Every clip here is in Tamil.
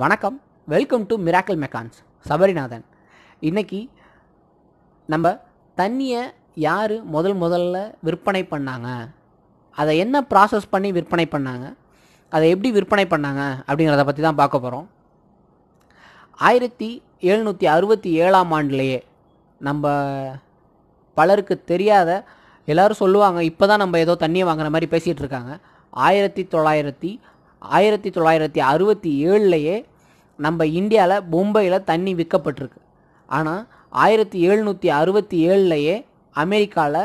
வணக்கம் வெல்கம் டு மிராக்கல் மெக்கான்ஸ் சபரிநாதன் இன்றைக்கி நம்ம தண்ணியை யார் முதல் முதல்ல விற்பனை பண்ணாங்க அதை என்ன ப்ராசஸ் பண்ணி விற்பனை பண்ணாங்க அதை எப்படி விற்பனை பண்ணாங்க அப்படிங்கிறத பற்றி தான் பார்க்க போகிறோம் ஆயிரத்தி எழுநூற்றி அறுபத்தி ஏழாம் ஆண்டுலேயே நம்ம பலருக்கு தெரியாத எல்லோரும் சொல்லுவாங்க இப்போ தான் நம்ம ஏதோ தண்ணியை வாங்குற மாதிரி பேசிகிட்டு இருக்காங்க ஆயிரத்தி தொள்ளாயிரத்தி ஆயிரத்தி தொள்ளாயிரத்தி அறுபத்தி ஏழுலையே நம்ம இந்தியாவில் மும்பையில் தண்ணி விற்கப்பட்டிருக்கு ஆனால் ஆயிரத்தி எழுநூற்றி அறுபத்தி ஏழுலையே அமெரிக்காவில்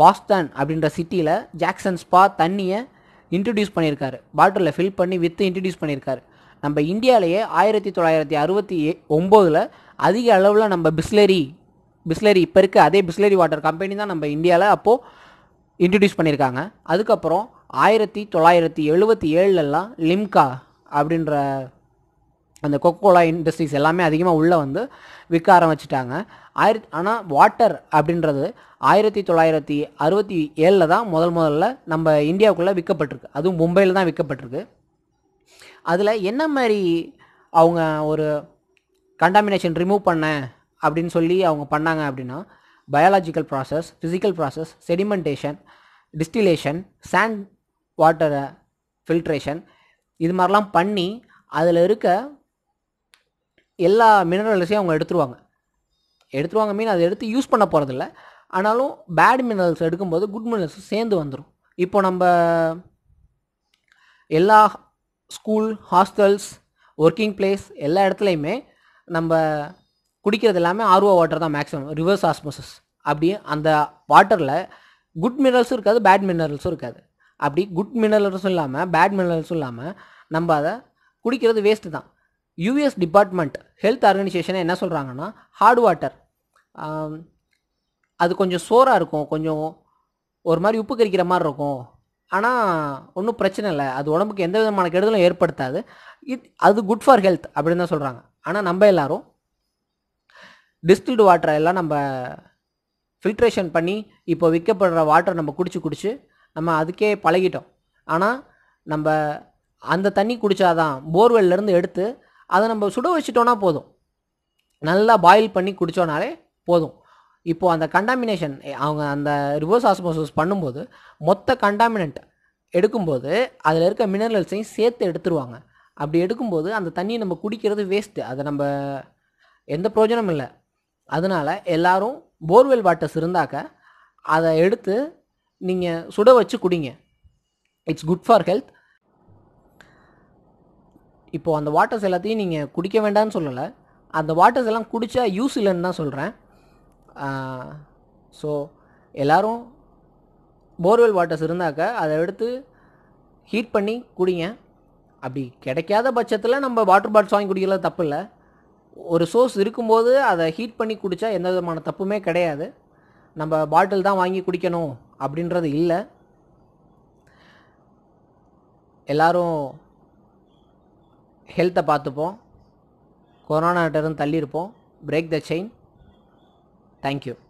பாஸ்டன் அப்படின்ற சிட்டியில் ஜாக்சன் ஸ்பா தண்ணியை இன்ட்ரடியூஸ் பண்ணியிருக்காரு பாட்டிலில் ஃபில் பண்ணி விற்று இன்ட்ரடியூஸ் பண்ணியிருக்காரு நம்ம இந்தியாவிலேயே ஆயிரத்தி தொள்ளாயிரத்தி அறுபத்தி ஒம்போதில் அதிக அளவில் நம்ம பிஸ்லரி பிஸ்லரி இப்போ இருக்க அதே பிஸ்லரி வாட்டர் கம்பெனி தான் நம்ம இந்தியாவில் அப்போது இன்ட்ரடியூஸ் பண்ணியிருக்காங்க அதுக்கப்புறம் ஆயிரத்தி தொள்ளாயிரத்தி எழுபத்தி ஏழுலலாம் லிம்கா அப்படின்ற அந்த கொக்கோலா இண்டஸ்ட்ரீஸ் எல்லாமே அதிகமாக உள்ளே வந்து விற்க ஆரம்பிச்சிட்டாங்க ஆயிர ஆனால் வாட்டர் அப்படின்றது ஆயிரத்தி தொள்ளாயிரத்தி அறுபத்தி ஏழில் தான் முதல் முதல்ல நம்ம இந்தியாவுக்குள்ளே விற்கப்பட்டிருக்கு அதுவும் மும்பையில் தான் விற்கப்பட்டிருக்கு அதில் என்ன மாதிரி அவங்க ஒரு கண்டாமினேஷன் ரிமூவ் பண்ண அப்படின்னு சொல்லி அவங்க பண்ணாங்க அப்படின்னா biological process physical process sedimentation distillation sand வாட்டரை ஃபில்ட்ரேஷன் இது மாதிரிலாம் பண்ணி அதில் இருக்க எல்லா மினரல்ஸையும் அவங்க எடுத்துருவாங்க எடுத்துருவாங்க மீன் அதை எடுத்து யூஸ் பண்ண போகிறதில்ல ஆனாலும் பேட் மினரல்ஸ் எடுக்கும்போது குட் மினரல்ஸ் சேர்ந்து வந்துடும் இப்போ நம்ம எல்லா ஸ்கூல் ஹாஸ்டல்ஸ் ஒர்க்கிங் பிளேஸ் எல்லா இடத்துலையுமே நம்ம குடிக்கிறது எல்லாமே ஆர்வ வாட்டர் தான் மேக்ஸிமம் ரிவர்ஸ் ஆஸ்மோசஸ் அப்படியே அந்த வாட்டரில் குட் மினரல்ஸும் இருக்காது பேட் மினரல்ஸும் இருக்காது அப்படி குட் மினரல்ஸும் இல்லாமல் பேட் மினரல்ஸும் இல்லாமல் நம்ம அதை குடிக்கிறது வேஸ்ட்டு தான் யூஎஸ் டிபார்ட்மெண்ட் ஹெல்த் ஆர்கனைசேஷனை என்ன சொல்கிறாங்கன்னா ஹார்ட் வாட்டர் அது கொஞ்சம் சோறாக இருக்கும் கொஞ்சம் ஒரு மாதிரி உப்பு கறிக்கிற மாதிரி இருக்கும் ஆனால் ஒன்றும் பிரச்சனை இல்லை அது உடம்புக்கு எந்த விதமான கெடுதலும் ஏற்படுத்தாது இட் அது குட் ஃபார் ஹெல்த் அப்படின்னு தான் சொல்கிறாங்க ஆனால் நம்ம எல்லோரும் டிஸ்டில்டு வாட்டரை எல்லாம் நம்ம ஃபில்ட்ரேஷன் பண்ணி இப்போ விற்கப்படுற வாட்டர் நம்ம குடிச்சு குடிச்சு நம்ம அதுக்கே பழகிட்டோம் ஆனால் நம்ம அந்த தண்ணி குடித்தாதான் போர்வெல்லேருந்து எடுத்து அதை நம்ம சுட வச்சிட்டோன்னா போதும் நல்லா பாயில் பண்ணி குடித்தோனாலே போதும் இப்போது அந்த கண்டாமினேஷன் அவங்க அந்த ரிவர்ஸ் ஆஸ்மோசிஸ் பண்ணும்போது மொத்த கண்டாமினன்ட் எடுக்கும்போது அதில் இருக்க மினரல்ஸையும் சேர்த்து எடுத்துருவாங்க அப்படி எடுக்கும்போது அந்த தண்ணியை நம்ம குடிக்கிறது வேஸ்ட்டு அதை நம்ம எந்த பிரயோஜனமும் இல்லை அதனால் எல்லோரும் போர்வெல் வாட்டர்ஸ் இருந்தாக்க அதை எடுத்து நீங்கள் சுட வச்சு குடிங்க இட்ஸ் குட் ஃபார் ஹெல்த் இப்போது அந்த வாட்டர்ஸ் எல்லாத்தையும் நீங்கள் குடிக்க வேண்டாம்னு சொல்லலை அந்த வாட்டர்ஸ் எல்லாம் குடித்தா யூஸ் இல்லைன்னு தான் சொல்கிறேன் ஸோ எல்லோரும் போர்வெல் வாட்டர்ஸ் இருந்தாக்க அதை எடுத்து ஹீட் பண்ணி குடிங்க அப்படி கிடைக்காத பட்சத்தில் நம்ம வாட்டர் பாட்டில்ஸ் வாங்கி குடிக்கிறது தப்பு இல்லை ஒரு சோர்ஸ் இருக்கும்போது அதை ஹீட் பண்ணி குடித்தா எந்த விதமான தப்புமே கிடையாது நம்ம பாட்டில் தான் வாங்கி குடிக்கணும் அப்படின்றது இல்லை எல்லோரும் ஹெல்த்தை பார்த்துப்போம் கொரோனாட்டிருந்து தள்ளியிருப்போம் பிரேக் த செயின் தேங்க்யூ